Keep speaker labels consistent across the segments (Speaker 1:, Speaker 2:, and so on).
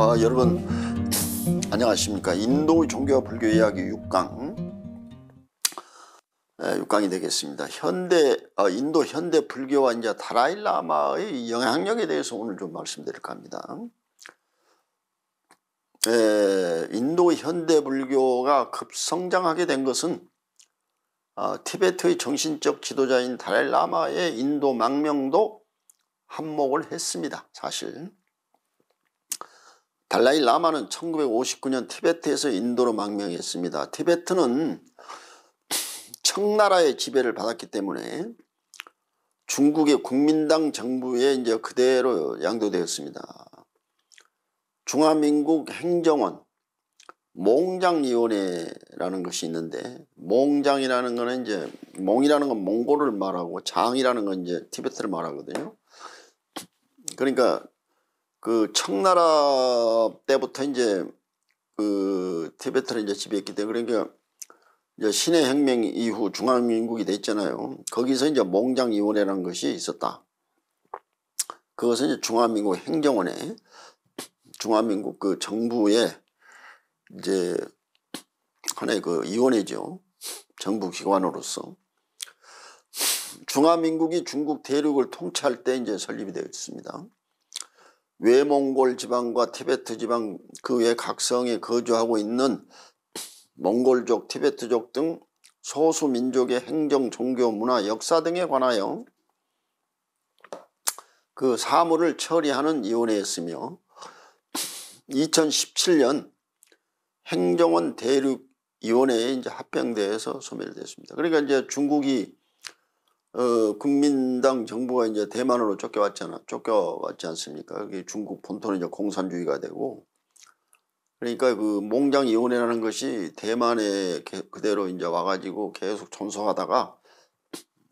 Speaker 1: 아, 여러분 안녕하십니까 인도 종교와 불교 이야기 6강 6강이 되겠습니다 현대 어, 인도 현대 불교와 이제 다라일라마의 영향력에 대해서 오늘 좀 말씀드릴까 합니다 에, 네, 인도 현대 불교가 급성장하게 된 것은 어, 티베트의 정신적 지도자인 다라일라마의 인도 망명도 한몫을 했습니다 사실 달라이 라마는 1959년 티베트에서 인도로 망명했습니다. 티베트는 청나라의 지배를 받았기 때문에 중국의 국민당 정부에 이제 그대로 양도되었습니다. 중화민국 행정원 몽장위원회라는 것이 있는데 몽장이라는 거는 이제 몽이라는 건 몽골을 말하고 장이라는 건 이제 티베트를 말하거든요. 그러니까 그 청나라 때부터 이제 그 티베트를 이제 지배했기 때문에 그러니까 이제 신의 혁명 이후 중화민국이 됐잖아요. 거기서 이제 몽장위원회라는 것이 있었다. 그것은 이제 중화민국 행정원에 중화민국 그 정부의 이제 하나의 그 위원회죠. 정부 기관으로서 중화민국이 중국 대륙을 통치할 때 이제 설립이 되었습니다. 외몽골 지방과 티베트 지방 그 외각 성에 거주하고 있는 몽골족, 티베트족 등 소수 민족의 행정, 종교, 문화, 역사 등에 관하여 그 사무를 처리하는 위원회였으며 2017년
Speaker 2: 행정원
Speaker 1: 대륙위원회에 이제 합병돼서 소멸됐습니다. 그러니까 이제 중국이 어, 국민당 정부가 이제 대만으로 쫓겨왔잖아. 쫓겨왔지 않습니까? 그게 중국 본토는 이제 공산주의가 되고. 그러니까 그 몽장위원회라는 것이 대만에 게, 그대로 이제 와가지고 계속 존속하다가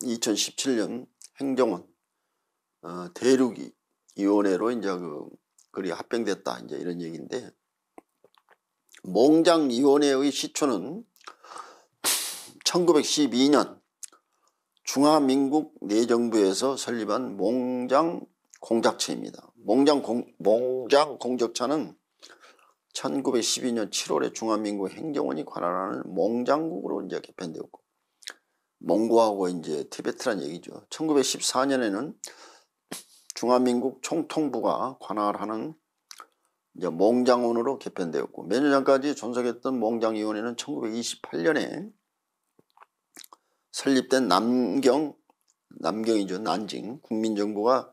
Speaker 1: 2017년 행정원 어, 대륙이 위원회로 이제 그 그리 합병됐다 이제 이런 얘기인데 몽장위원회의 시초는 1912년 중화민국 내정부에서 설립한 몽장 공작체입니다. 몽장, 공, 몽장 공적차는 1912년 7월에 중화민국 행정원이 관할하는 몽장국으로 이제 개편되었고 몽고하고 이제 티베트란 얘기죠. 1914년에는 중화민국 총통부가 관할하는 이제 몽장원으로 개편되었고 몇 년 전까지 존속했던 몽장위원회는 1928년에 설립된 남경 남경이죠 난징 국민정부가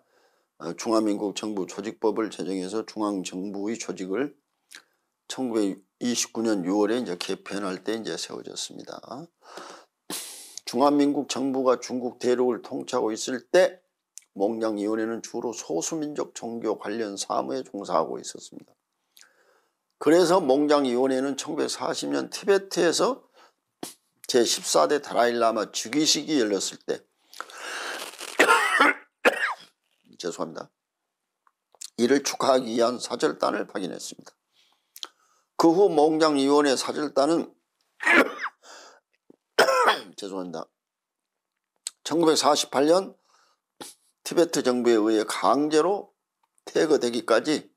Speaker 1: 어, 중화민국 정부 조직법을 제정해서 중앙정부의 조직을 1929년 6월에 이제 개편할 때 이제 세워졌습니다. 중화민국 정부가 중국 대륙을 통치하고 있을 때 몽양위원회는 주로 소수민족 종교 관련 사무에 종사하고 있었습니다. 그래서 몽장위원회는 1940년 티베트에서 제14대 다라일라마 즉위식이 열렸을 때 죄송합니다. 이를 축하하기 위한 사절단을 파견했습니다. 그 후 몽장위원회 사절단은 죄송합니다. 1948년 티베트 정부에 의해 강제로 퇴거되기까지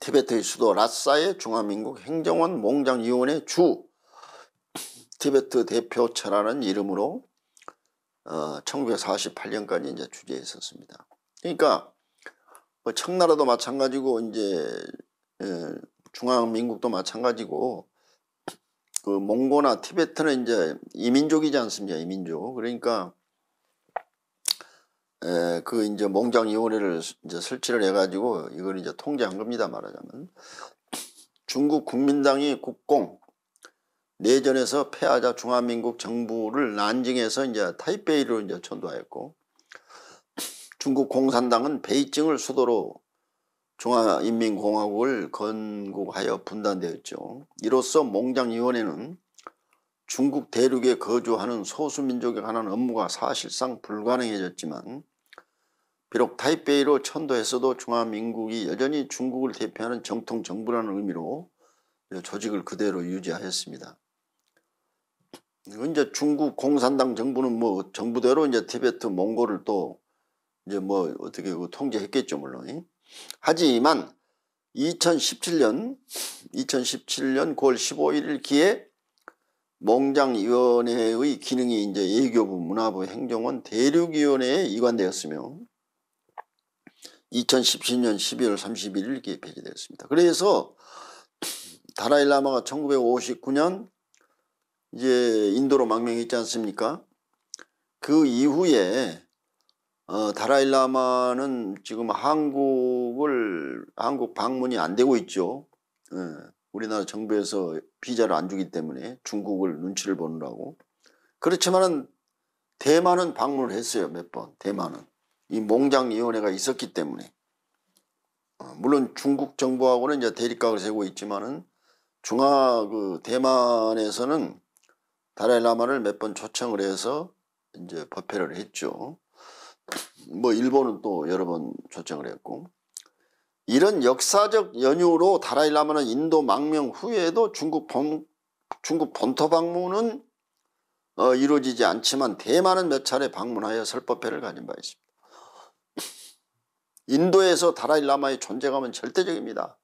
Speaker 1: 티베트의 수도 라싸의 중화민국 행정원 몽장위원회 주 티베트 대표처라는 이름으로 어, 1948년까지 이제 주재했었습니다. 그러니까 뭐 청나라도 마찬가지고 이제 예, 중앙민국도 마찬가지고 그 몽고나 티베트는 이제 이민족이지 않습니까? 이민족. 그러니까 에, 예, 그 이제 몽장위원회를 이제 설치를 해가지고 이걸 이제 통제한 겁니다 말하자면 중국 국민당이 국공 내전에서 패하자 중화민국 정부를 난징해서 이제 타이베이로 이제 천도하였고 중국 공산당은 베이징을 수도로 중화인민공화국을 건국하여 분단되었죠. 이로써 몽장위원회는 중국 대륙에 거주하는 소수민족에 관한 업무가 사실상 불가능해졌지만 비록 타이베이로 천도했어도 중화민국이 여전히 중국을 대표하는 정통정부라는 의미로 조직을 그대로 유지하였습니다. 이건 제 중국 공산당 정부는 뭐 정부대로 이제 티베트 몽골을 또 이제 뭐 어떻게 그 통제했겠죠 물론. 하지만 2017년 2017년 9월 15일 기에 몽장위원회의 기능이 이제 예교부 문화부 행정원 대륙위원회에 이관되었으며 2017년 12월 31일 기에 폐지되었습니다. 그래서 다라일라마가 1959년 이제 인도로 망명했지 않습니까? 그 이후에 어, 다라일라마는 지금 한국을 한국 방문이 안 되고 있죠. 예, 우리나라 정부에서 비자를 안 주기 때문에 중국을 눈치를 보느라고. 그렇지만은 대만은 방문을 했어요 몇 번. 대만은 이 몽장위원회가 있었기 때문에. 어, 물론 중국 정부하고는 이제 대립각을 세고 있지만은 중화 그 대만에서는 다라이라마를 몇 번 초청을 해서 이제 법회를 했죠. 뭐 일본은 또 여러 번 초청을 했고 이런 역사적 연유로 다라이라마는 인도 망명 후에도 중국 본 중국 본토 방문은 어, 이루어지지 않지만 대만은 몇 차례 방문하여 설법회를 가진 바 있습니다. 인도에서 다라일라마의 존재감은 절대적입니다.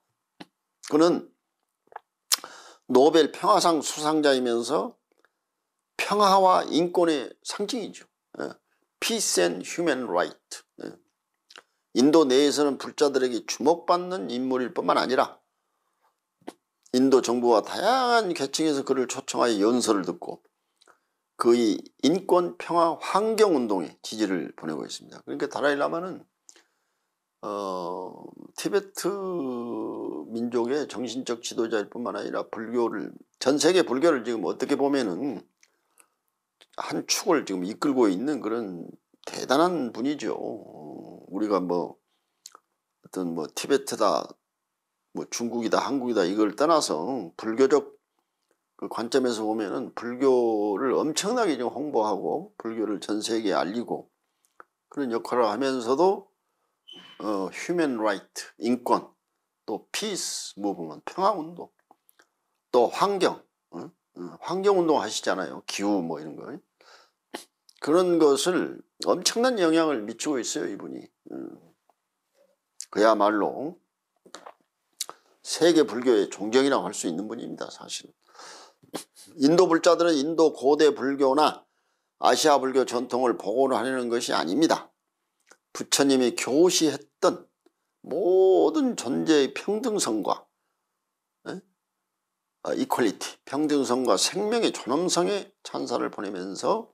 Speaker 1: 그는 노벨 평화상 수상자이면서 평화와 인권의 상징이죠. 예. Peace and Human Right. 예. 인도 내에서는 불자들에게 주목받는 인물일 뿐만 아니라 인도 정부와 다양한 계층에서 그를 초청하여 연설을 듣고 그의 인권 평화 환경 운동에 지지를 보내고 있습니다. 그러니까 다라일라마는 어, 티베트 민족의 정신적 지도자일 뿐만 아니라 불교를 전 세계 불교를 지금 어떻게 보면은 한 축을 지금 이끌고 있는 그런 대단한 분이죠. 우리가 뭐 어떤 뭐 티베트다, 뭐 중국이다, 한국이다 이걸 떠나서 불교적 그 관점에서 보면은 불교를 엄청나게 좀 홍보하고 불교를 전 세계에 알리고 그런 역할을 하면서도 어, 휴먼 라이트, 인권, 또 피스 무브먼, 평화운동, 또 환경 환경운동 하시잖아요. 기후 뭐 이런 거. 그런 것을 엄청난 영향을 미치고 있어요. 이분이. 음. 그야말로 세계 불교의 종경이라고 할 수 있는 분입니다. 사실 인도 불자들은 인도 고대 불교나 아시아 불교 전통을 복원하려는 것이 아닙니다. 부처님이 교시했던 모든 존재의 평등성과 이퀄리티, 어, 평등성과 생명의 존엄성에 찬사를 보내면서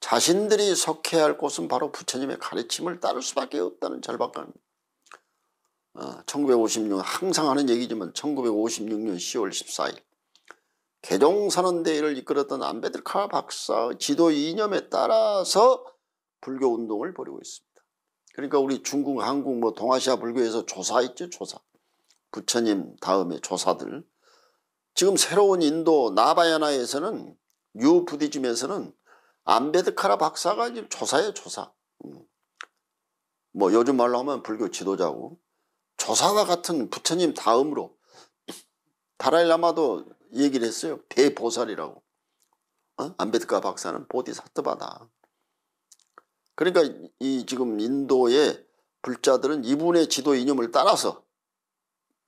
Speaker 1: 자신들이 석해야할 곳은 바로 부처님의 가르침을 따를 수밖에 없다는 절박감입니다. 1956년 어, 항상 하는 얘기지만 1956년 10월 14일 개종선언대회를 이끌었던 안베드카 박사 지도 이념에 따라서 불교운동을 벌이고 있습니다. 그러니까 우리 중국 한국 뭐 동아시아 불교에서 조사 있죠 조사 부처님 다음에 조사들 지금 새로운 인도 나바야나에서는 뉴 부디즘에서는 암베드카라 박사가 지금 조사예요 조사. 음. 뭐 요즘 말로 하면 불교 지도자고 조사와 같은 부처님 다음으로 다라일라마도 얘기를 했어요. 대보살이라고. 어? 암베드카 박사는 보디사트바다. 그러니까 이 지금 인도의 불자들은 이분의 지도 이념을 따라서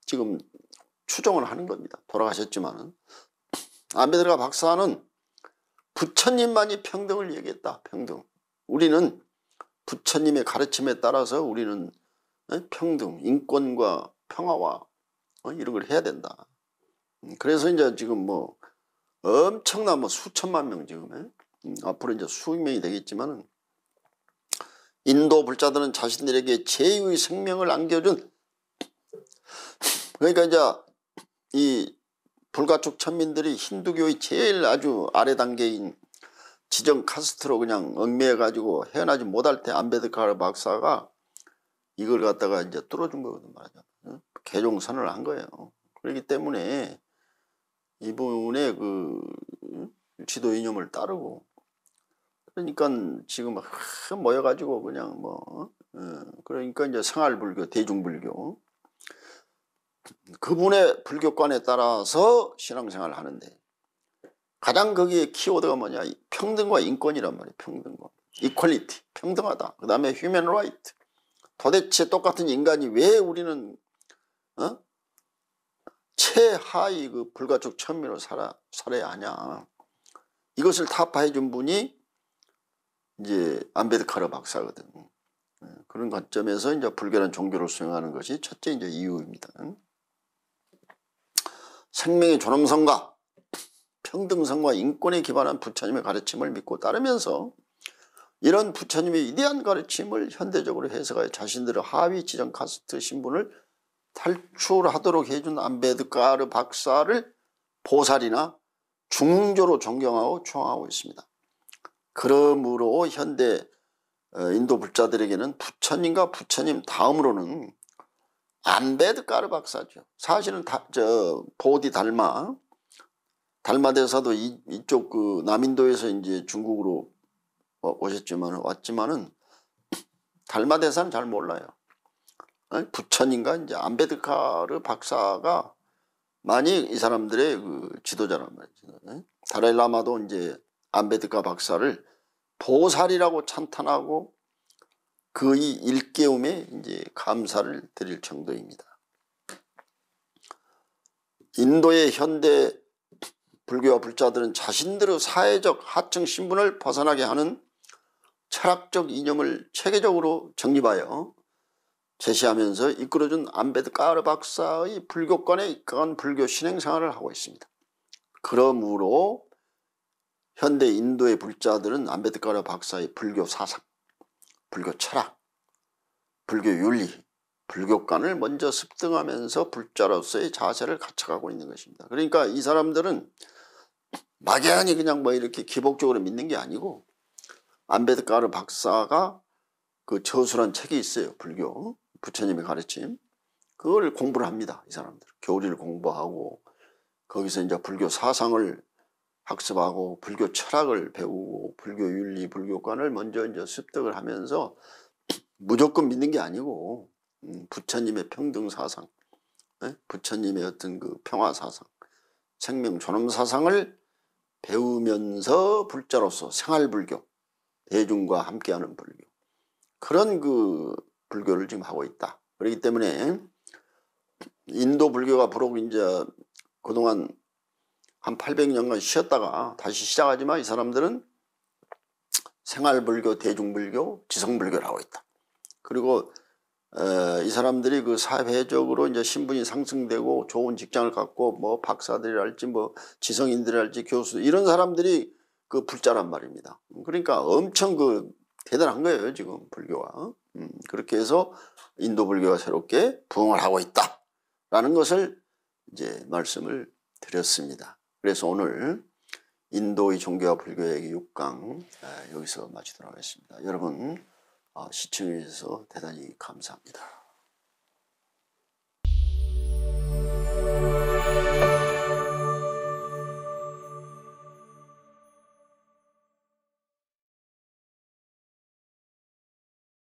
Speaker 1: 지금 추정을 하는 겁니다. 돌아가셨지만은 안베드라 박사는 부처님만이 평등을 얘기했다. 평등. 우리는 부처님의 가르침에 따라서 우리는 어, 평등, 인권과 평화와 어, 이런 걸 해야 된다. 음, 그래서 이제 지금 뭐 엄청난 뭐 수천만 명 지금 예? 음, 앞으로 이제 수백 명이 되겠지만 인도 불자들은 자신들에게 제의 생명을 안겨준 그러니까 이제 이 불가촉 천민들이 힌두교의 제일 아주 아래 단계인 지정 카스트로 그냥 얽매여가지고 헤어나지 못할 때 안베드카르 박사가 이걸 갖다가 이제 뚫어준 거거든 말이죠. 개종선을 한 거예요. 그렇기 때문에 이분의 그 지도 이념을 따르고 그러니까 지금 모여가지고 그냥 뭐 그러니까 이제 생활불교 대중불교 그분의 불교관에 따라서 신앙생활을 하는데 가장 거기에 키워드가 뭐냐 평등과 인권이란 말이에요 평등과 이퀄리티 평등하다 그 다음에 휴먼 라이트 도대체 똑같은 인간이 왜 우리는 어? 최하위 그 불가촉 천미로 살아, 살아야 하냐 이것을 타파해 준 분이 이제 안베드카르 박사거든 예, 그런 관점에서 이제 불교란 종교로 수행하는 것이 첫째 이제 이유입니다. 생명의 존엄성과 평등성과 인권에 기반한 부처님의 가르침을 믿고 따르면서 이런 부처님의 위대한 가르침을 현대적으로 해석하여 자신들의 하위 지정 카스트 신분을 탈출하도록 해준 안베드카르 박사를 보살이나 중흥조로 존경하고 추앙하고 있습니다. 그러므로 현대 어, 인도 불자들에게는 부처님과 부처님 다음으로는 안베드 카르박사죠 사실은 다, 저 보디 달마 달마 대사도 이, 이쪽 그 남인도에서 이제 중국으로 어, 오셨지만 왔지만은 달마 대사는 잘 몰라요. 어? 부천인가 이제 안베드카르 박사가 많이 이 사람들의 그 지도자란 말이죠. 어? 달라일라마도 이제 안베드카 박사를 보살이라고 찬탄하고 그의 일깨움에 이제 감사를 드릴 정도입니다. 인도의 현대 불교와 불자들은 자신들의 사회적 하층 신분을 벗어나게 하는 철학적 이념을 체계적으로 정립하여 제시하면서 이끌어준 안베드카르 박사의 불교권에 입각한 불교 신행생활을 하고 있습니다. 그러므로 현대 인도의 불자들은 안베드카르 박사의 불교 사상 불교 철학, 불교 윤리, 불교관을 먼저 습득하면서 불자로서의 자세를 갖춰가고 있는 것입니다. 그러니까 이 사람들은 막연히 그냥 뭐 이렇게 기복적으로 믿는 게 아니고 안베드카르 박사가 그 저수란 책이 있어요. 불교 부처님의 가르침 그걸 공부를 합니다. 이 사람들 교리를 공부하고 거기서 이제 불교 사상을 학습하고 불교 철학을 배우고 불교 윤리 불교관을 먼저 이제 습득을 하면서 무조건 믿는 게 아니고 음, 부처님의 평등 사상 예? 부처님의 어떤 그 평화 사상 생명 존엄 사상을 배우면서 불자로서 생활불교 대중과 함께하는 불교 그런 그 불교를 지금 하고 있다 그렇기 때문에 인도 불교가 부록 이제 그동안 한 800년간 쉬었다가 다시 시작하지만 이 사람들은 생활불교, 대중불교, 지성불교를 하고 있다. 그리고 에, 이 사람들이 그 사회적으로 이제 신분이 상승되고 좋은 직장을 갖고 뭐 박사들이랄지 뭐 지성인들이랄지 교수 이런 사람들이 그 불자란 말입니다. 그러니까 엄청 그 대단한 거예요 지금 불교가. 음, 그렇게 해서 인도 불교가 새롭게 부흥을 하고 있다라는 것을 이제 말씀을 드렸습니다. 그래서 오늘 인도의 종교와 불교의 얘 6강 아, 여기서 마치도록 하겠습니다. 여러분 아, 시청해 주셔서 대단히 감사합니다.